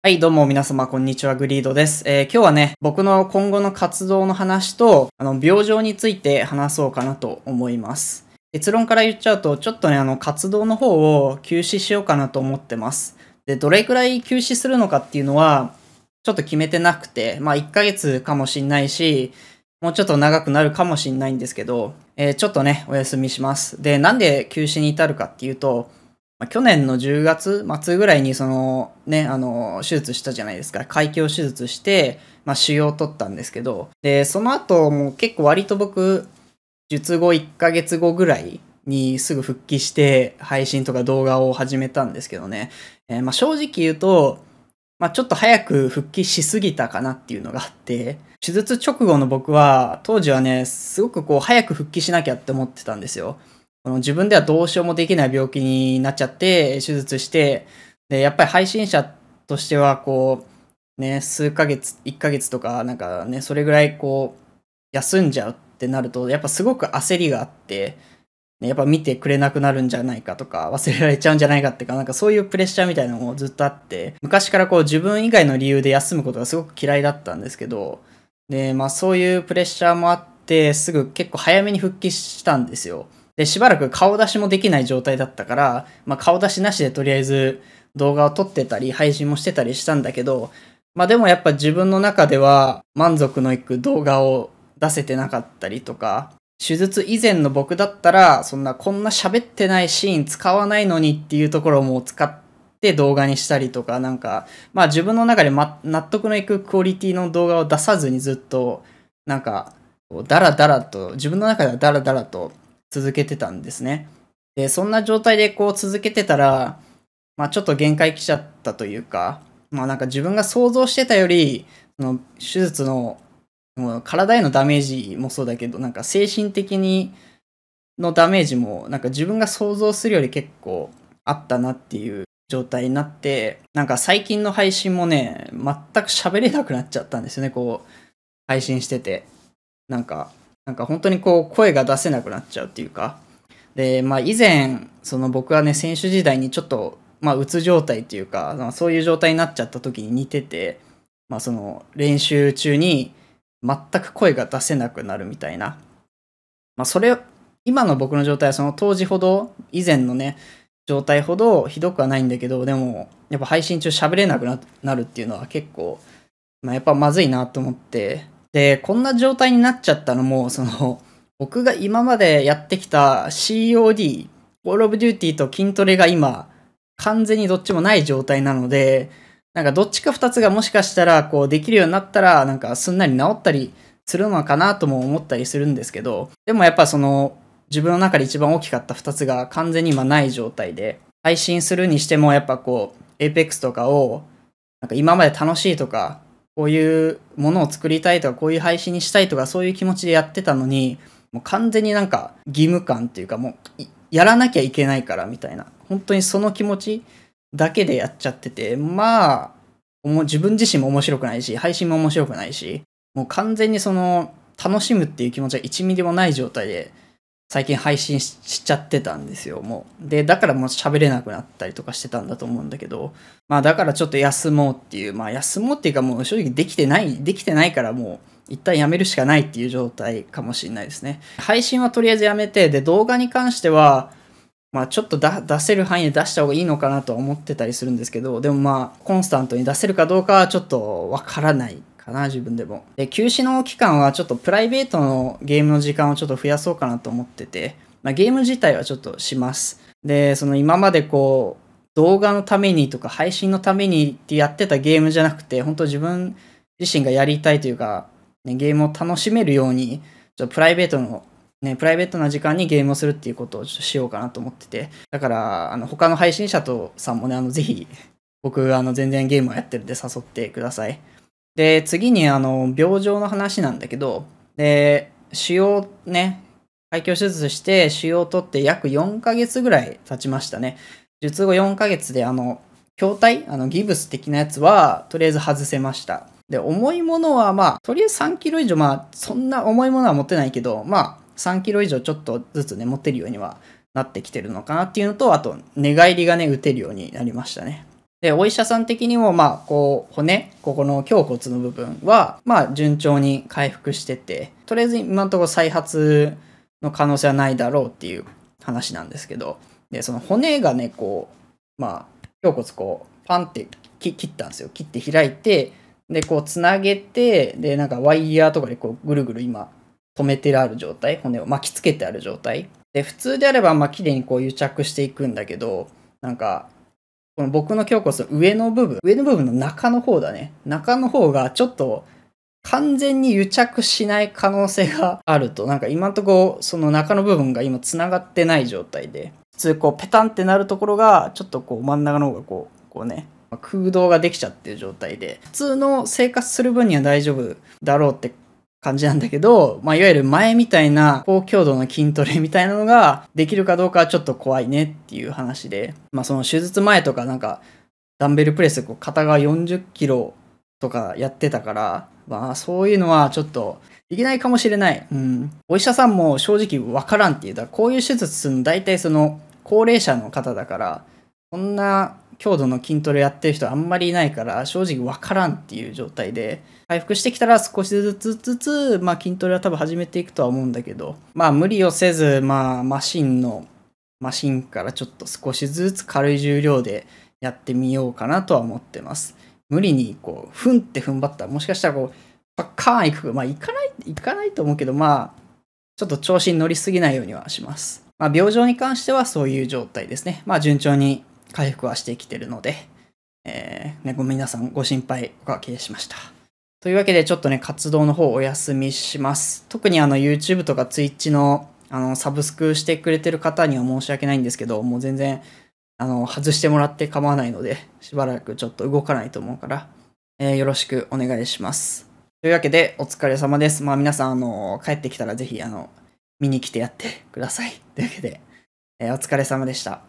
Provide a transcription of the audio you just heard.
はい、どうも皆様、こんにちは、グリードです。えー、今日はね、僕の今後の活動の話と、あの、病状について話そうかなと思います。結論から言っちゃうと、ちょっとね、あの、活動の方を休止しようかなと思ってます。で、どれくらい休止するのかっていうのは、ちょっと決めてなくて、まあ、1ヶ月かもしんないし、もうちょっと長くなるかもしんないんですけど、えー、ちょっとね、お休みします。で、なんで休止に至るかっていうと、ま去年の10月末ぐらいにそのね、あの、手術したじゃないですか。開胸手術して、まあ、腫瘍を取ったんですけど、で、その後も結構割と僕、術後1ヶ月後ぐらいにすぐ復帰して配信とか動画を始めたんですけどね。えー、まあ、正直言うと、まあ、ちょっと早く復帰しすぎたかなっていうのがあって、手術直後の僕は、当時はね、すごくこう早く復帰しなきゃって思ってたんですよ。自分ではどうしようもできない病気になっちゃって、手術して、で、やっぱり配信者としては、こう、ね、数ヶ月、1ヶ月とか、なんかね、それぐらいこう、休んじゃうってなると、やっぱすごく焦りがあって、ね、やっぱ見てくれなくなるんじゃないかとか、忘れられちゃうんじゃないかっていうか、なんかそういうプレッシャーみたいなのもずっとあって、昔からこう自分以外の理由で休むことがすごく嫌いだったんですけど、で、まあそういうプレッシャーもあって、すぐ結構早めに復帰したんですよ。で、しばらく顔出しもできない状態だったから、まあ、顔出しなしでとりあえず動画を撮ってたり、配信もしてたりしたんだけど、まあ、でもやっぱ自分の中では満足のいく動画を出せてなかったりとか、手術以前の僕だったら、そんなこんな喋ってないシーン使わないのにっていうところも使って動画にしたりとか、なんか、まあ自分の中で、ま、納得のいくクオリティの動画を出さずにずっと、なんか、ダラダラと、自分の中ではダラダラと続けてたんですね。で、そんな状態でこう続けてたら、まあちょっと限界来ちゃったというか、まあなんか自分が想像してたより、その手術のもう体へのダメージもそうだけど、なんか精神的にのダメージも、なんか自分が想像するより結構あったなっていう状態になって、なんか最近の配信もね、全く喋れなくなっちゃったんですよね、こう、配信してて。なんか、なんか本当にこう声が出せなくなっちゃうっていうか。で、まあ以前、その僕はね、選手時代にちょっと、まあうつ状態っていうか、まあ、そういう状態になっちゃった時に似てて、まあその練習中に全く声が出せなくなるみたいな。まあそれ、今の僕の状態はその当時ほど、以前のね、状態ほどひどくはないんだけど、でも、やっぱ配信中喋れなくなるっていうのは結構、まあ、やっぱまずいなと思って、で、こんな状態になっちゃったのも、その、僕が今までやってきた COD、Call of Duty と筋トレが今、完全にどっちもない状態なので、なんかどっちか2つがもしかしたら、こうできるようになったら、なんかすんなり治ったりするのかなとも思ったりするんですけど、でもやっぱその、自分の中で一番大きかった2つが完全に今ない状態で、配信するにしてもやっぱこう、Apex とかを、なんか今まで楽しいとか、こういうものを作りたいとか、こういう配信にしたいとか、そういう気持ちでやってたのに、もう完全になんか義務感っていうか、もうやらなきゃいけないからみたいな、本当にその気持ちだけでやっちゃってて、まあ、自分自身も面白くないし、配信も面白くないし、もう完全にその、楽しむっていう気持ちは1ミリもない状態で最近配信しちゃってたんですよ、もう。で、だからもう喋れなくなったりとかしてたんだと思うんだけど、まあだからちょっと休もうっていう、まあ休もうっていうかもう正直できてない、できてないからもう一旦やめるしかないっていう状態かもしれないですね。配信はとりあえずやめて、で、動画に関しては、まあちょっと出せる範囲で出した方がいいのかなとは思ってたりするんですけど、でもまあコンスタントに出せるかどうかはちょっとわからないかな、自分でも。で、休止の期間はちょっとプライベートのゲームの時間をちょっと増やそうかなと思ってて、まあ、ゲーム自体はちょっとします。で、その今までこう、動画のためにとか配信のためにってやってたゲームじゃなくて、本当自分自身がやりたいというか、ね、ゲームを楽しめるように、ちょっとプライベートのね、プライベートな時間にゲームをするっていうことをちょっとしようかなと思ってて。だから、あの、他の配信者とさんもね、あの、ぜひ、僕、あの、全然ゲームをやってるんで誘ってください。で、次に、あの、病状の話なんだけど、で、腫瘍ね、開胸手術して腫瘍を取って約4ヶ月ぐらい経ちましたね。術後4ヶ月で、あの、筐体、あの、ギブス的なやつは、とりあえず外せました。で、重いものは、まあ、とりあえず3キロ以上、まあ、そんな重いものは持ってないけど、まあ、3キロ以上ちょっとずつね、持てるようにはなってきてるのかなっていうのと、あと、寝返りがね、打てるようになりましたね。で、お医者さん的にも、まあ、こう、骨、ここの胸骨の部分は、まあ、順調に回復してて、とりあえず今のところ再発の可能性はないだろうっていう話なんですけど、で、その骨がね、こう、まあ、胸骨こう、パンって切ったんですよ。切って開いて、で、こう、つなげて、で、なんかワイヤーとかでこう、ぐるぐる今、止めてある状態、骨を巻きつけてある状態。で、普通であれば、まあ、綺麗にこう、癒着していくんだけど、なんか、この僕の胸骨の上の部分、上の部分の中の方だね。中の方がちょっと完全に癒着しない可能性があると、なんか今んとこその中の部分が今繋がってない状態で、普通こうペタンってなるところが、ちょっとこう真ん中の方がこう、こうね、空洞ができちゃってる状態で、普通の生活する分には大丈夫だろうって感じなんだけど、まあ、いわゆる前みたいな高強度の筋トレみたいなのができるかどうかはちょっと怖いねっていう話で、まあ、その手術前とかなんか、ダンベルプレス、こう、肩が40キロとかやってたから、まあ、そういうのはちょっと、いけないかもしれない。うん。お医者さんも正直わからんって言うたら、こういう手術するの大体その、高齢者の方だから、そんな強度の筋トレやってる人あんまりいないから正直わからんっていう状態で回復してきたら少しずつずつ、まあ、筋トレは多分始めていくとは思うんだけどまあ無理をせず、まあ、マシンのマシンからちょっと少しずつ軽い重量でやってみようかなとは思ってます無理にこうふんって踏ん張ったらもしかしたらこうパッカーンいくまあ行かない行かないと思うけどまあちょっと調子に乗りすぎないようにはしますまあ病状に関してはそういう状態ですねまあ順調に回復はしてきてるので、えー、ね、ごなさんご心配おかけしました。というわけでちょっとね、活動の方お休みします。特にあの YouTube とか Twitch のあのサブスクしてくれてる方には申し訳ないんですけど、もう全然あの外してもらって構わないので、しばらくちょっと動かないと思うから、えー、よろしくお願いします。というわけでお疲れ様です。まあ皆さんあの帰ってきたらぜひあの見に来てやってください。というわけで、えー、お疲れ様でした。